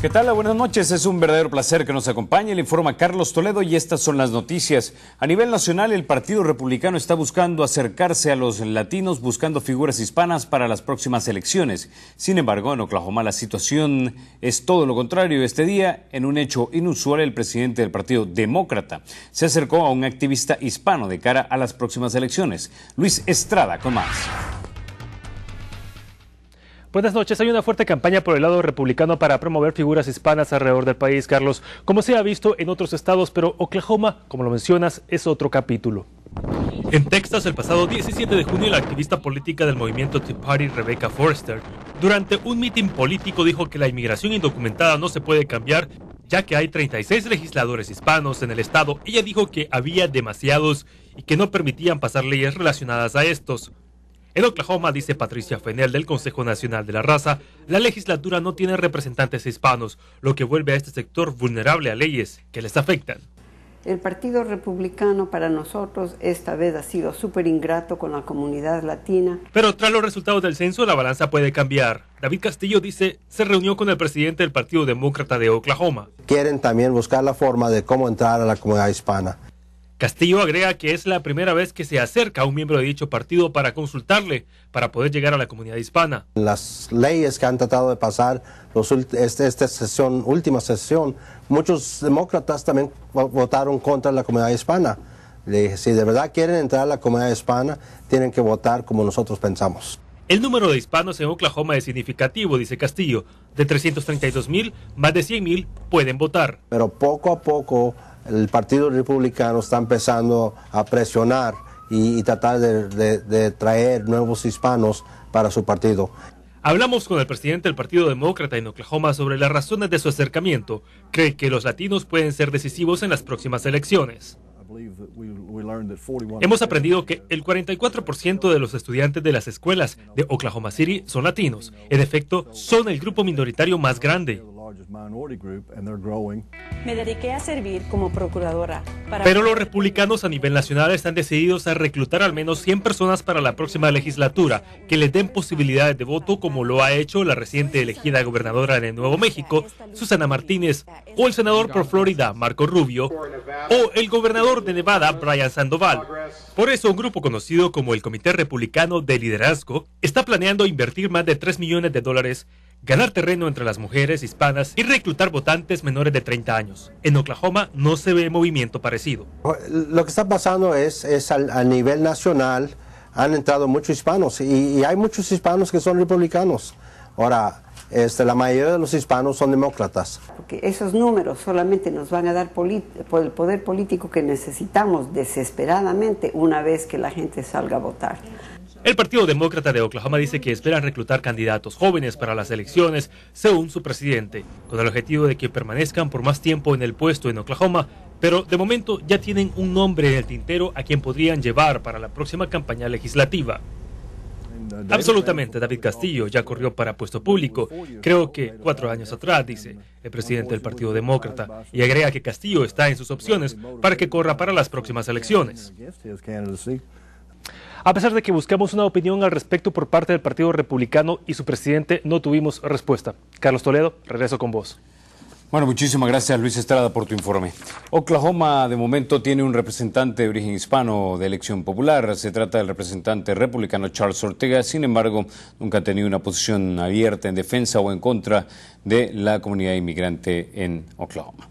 ¿Qué tal? Buenas noches. Es un verdadero placer que nos acompañe. Le informa Carlos Toledo y estas son las noticias. A nivel nacional, el Partido Republicano está buscando acercarse a los latinos buscando figuras hispanas para las próximas elecciones. Sin embargo, en Oklahoma la situación es todo lo contrario. Este día, en un hecho inusual, el presidente del Partido Demócrata se acercó a un activista hispano de cara a las próximas elecciones. Luis Estrada, con más. Buenas noches. Hay una fuerte campaña por el lado republicano para promover figuras hispanas alrededor del país, Carlos, como se ha visto en otros estados, pero Oklahoma, como lo mencionas, es otro capítulo. En Texas, el pasado 17 de junio, la activista política del movimiento Tea Party, Rebecca Forrester, durante un mitin político dijo que la inmigración indocumentada no se puede cambiar, ya que hay 36 legisladores hispanos en el estado. Ella dijo que había demasiados y que no permitían pasar leyes relacionadas a estos. En Oklahoma, dice Patricia Fenel del Consejo Nacional de la Raza, la legislatura no tiene representantes hispanos, lo que vuelve a este sector vulnerable a leyes que les afectan. El Partido Republicano para nosotros esta vez ha sido súper ingrato con la comunidad latina. Pero tras los resultados del censo, la balanza puede cambiar. David Castillo dice, se reunió con el presidente del Partido Demócrata de Oklahoma. Quieren también buscar la forma de cómo entrar a la comunidad hispana. Castillo agrega que es la primera vez que se acerca a un miembro de dicho partido para consultarle, para poder llegar a la comunidad hispana. Las leyes que han tratado de pasar este, esta sesión, última sesión, muchos demócratas también votaron contra la comunidad hispana. si de verdad quieren entrar a la comunidad hispana, tienen que votar como nosotros pensamos. El número de hispanos en Oklahoma es significativo, dice Castillo. De 332 mil, más de 100 mil pueden votar. Pero poco a poco el Partido Republicano está empezando a presionar y, tratar de, de traer nuevos hispanos para su partido. Hablamos con el presidente del Partido Demócrata en Oklahoma sobre las razones de su acercamiento. Cree que los latinos pueden ser decisivos en las próximas elecciones. Hemos aprendido que el 44% de los estudiantes de las escuelas de Oklahoma City son latinos. En efecto, son el grupo minoritario más grande. Me dediqué a servir como procuradora. Pero los republicanos a nivel nacional están decididos a reclutar al menos 100 personas para la próxima legislatura que les den posibilidades de voto como lo ha hecho la reciente elegida gobernadora de Nuevo México, Susana Martínez, o el senador por Florida, Marco Rubio, o el gobernador de Nevada, Brian Sandoval. Por eso un grupo conocido como el Comité Republicano de Liderazgo está planeando invertir más de 3 millones de dólares ganar terreno entre las mujeres hispanas y reclutar votantes menores de 30 años. En Oklahoma no se ve movimiento parecido. Lo que está pasando es, es al, a nivel nacional han entrado muchos hispanos y, hay muchos hispanos que son republicanos. Ahora, este, la mayoría de los hispanos son demócratas. Porque esos números solamente nos van a dar el poder político que necesitamos desesperadamente una vez que la gente salga a votar. El Partido Demócrata de Oklahoma dice que esperan reclutar candidatos jóvenes para las elecciones, según su presidente, con el objetivo de que permanezcan por más tiempo en el puesto en Oklahoma, pero de momento ya tienen un nombre en el tintero a quien podrían llevar para la próxima campaña legislativa. Absolutamente, David Castillo ya corrió para puesto público, creo que cuatro años atrás, dice el presidente del Partido Demócrata, y agrega que Castillo está en sus opciones para que corra para las próximas elecciones. A pesar de que buscamos una opinión al respecto por parte del Partido Republicano y su presidente, no tuvimos respuesta. Carlos Toledo, regreso con vos. Bueno, muchísimas gracias Luis Estrada por tu informe. Oklahoma de momento tiene un representante de origen hispano de elección popular. Se trata del representante republicano Charles Ortega. Sin embargo, nunca ha tenido una posición abierta en defensa o en contra de la comunidad inmigrante en Oklahoma.